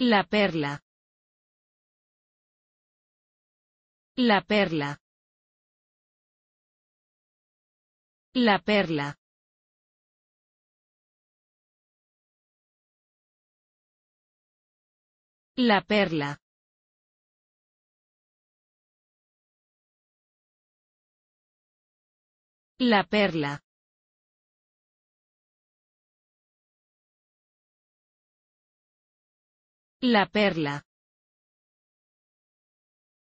La perla. La perla. La perla. La perla. La perla. La Perla